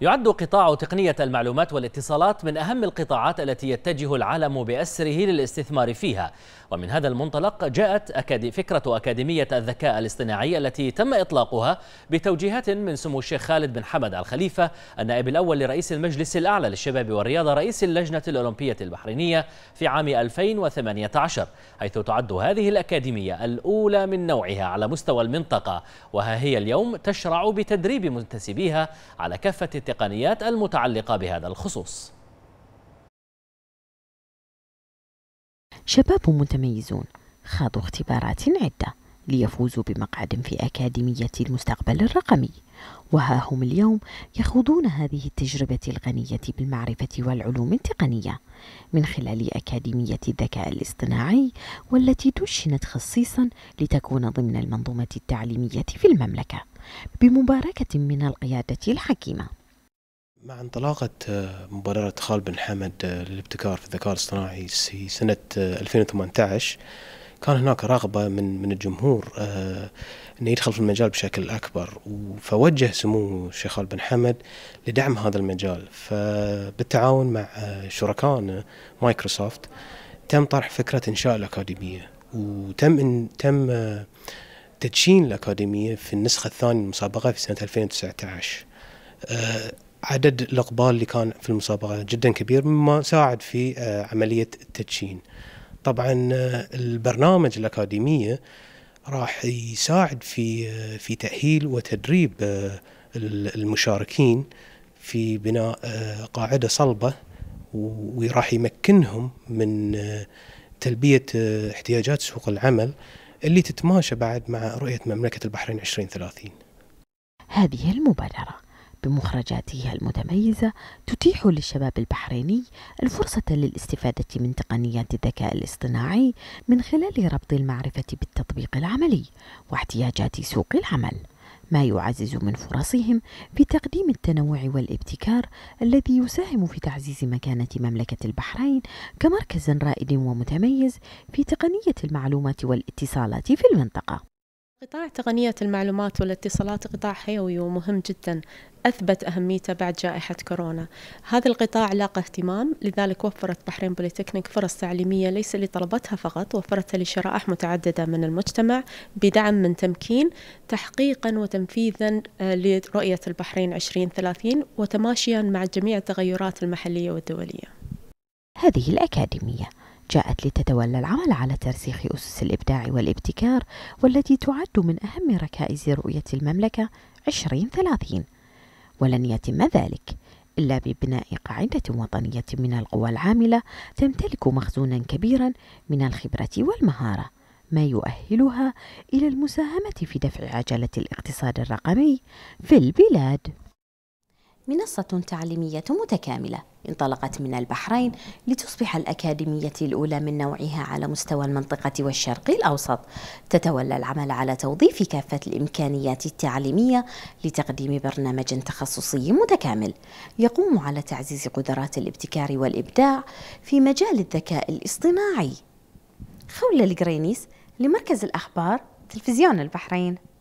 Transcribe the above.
يعد قطاع تقنية المعلومات والاتصالات من أهم القطاعات التي يتجه العالم بأسره للاستثمار فيها ومن هذا المنطلق جاءت فكرة أكاديمية الذكاء الاصطناعي التي تم إطلاقها بتوجيهات من سمو الشيخ خالد بن حمد الخليفة النائب الأول لرئيس المجلس الأعلى للشباب والرياضة رئيس اللجنة الأولمبية البحرينية في عام 2018 حيث تعد هذه الأكاديمية الأولى من نوعها على مستوى المنطقة وها هي اليوم تشرع بتدريب منتسبيها على كافة التقنيات المتعلقة بهذا الخصوص شباب متميزون خاضوا اختبارات عدة ليفوزوا بمقعد في أكاديمية المستقبل الرقمي وها هم اليوم يخوضون هذه التجربة الغنية بالمعرفة والعلوم التقنية من خلال أكاديمية الذكاء الاصطناعي والتي دشنت خصيصا لتكون ضمن المنظومة التعليمية في المملكة بمباركة من القيادة الحكيمة مع انطلاقة آه، مبادرة خالد بن حمد آه، للابتكار في الذكاء الاصطناعي في سنة 2018 آه، كان هناك رغبة من من الجمهور انه يدخل في المجال بشكل اكبر فوجه سمو الشيخ خالد بن حمد لدعم هذا المجال فبالتعاون مع شركائنا مايكروسوفت تم طرح فكرة انشاء الاكاديمية وتم إن تم تدشين الاكاديمية في النسخة الثانية من المسابقة في سنة 2019 عدد الاقبال اللي كان في المسابقه جدا كبير مما ساعد في آه، عمليه التدشين. طبعا آه، البرنامج الاكاديميه راح يساعد في آه، في تاهيل وتدريب المشاركين في بناء قاعده صلبه وراح يمكنهم من تلبيه احتياجات سوق العمل اللي تتماشى بعد مع رؤيه مملكه البحرين 2030. هذه المبادره بمخرجاتها المتميزة تتيح للشباب البحريني الفرصة للاستفادة من تقنيات الذكاء الاصطناعي من خلال ربط المعرفة بالتطبيق العملي واحتياجات سوق العمل ما يعزز من فرصهم في تقديم التنوع والابتكار الذي يساهم في تعزيز مكانة مملكة البحرين كمركز رائد ومتميز في تقنية المعلومات والاتصالات في المنطقة قطاع تقنية المعلومات والاتصالات قطاع حيوي ومهم جدا أثبت أهميته بعد جائحة كورونا هذا القطاع لاقى اهتمام لذلك وفرت بحرين بوليتكنيك فرص تعليمية ليس لطلبتها فقط وفرتها لشرائح متعددة من المجتمع بدعم من تمكين تحقيقا وتنفيذا آه، لرؤية البحرين 2030 وتماشيا مع جميع التغيرات المحلية والدولية هذه الأكاديمية جاءت لتتولى العمل على ترسيخ أسس الإبداع والابتكار والتي تعد من أهم ركائز رؤية المملكة 2030 ولن يتم ذلك إلا ببناء قاعدة وطنية من القوى العاملة تمتلك مخزونا كبيرا من الخبرة والمهارة ما يؤهلها إلى المساهمة في دفع عجلة الاقتصاد الرقمي في البلاد منصة تعليمية متكاملة انطلقت من البحرين لتصبح الأكاديمية الأولى من نوعها على مستوى المنطقة والشرق الأوسط تتولى العمل على توظيف كافة الإمكانيات التعليمية لتقديم برنامج تخصصي متكامل يقوم على تعزيز قدرات الابتكار والإبداع في مجال الذكاء الاصطناعي خولة القرينيس لمركز الأخبار تلفزيون البحرين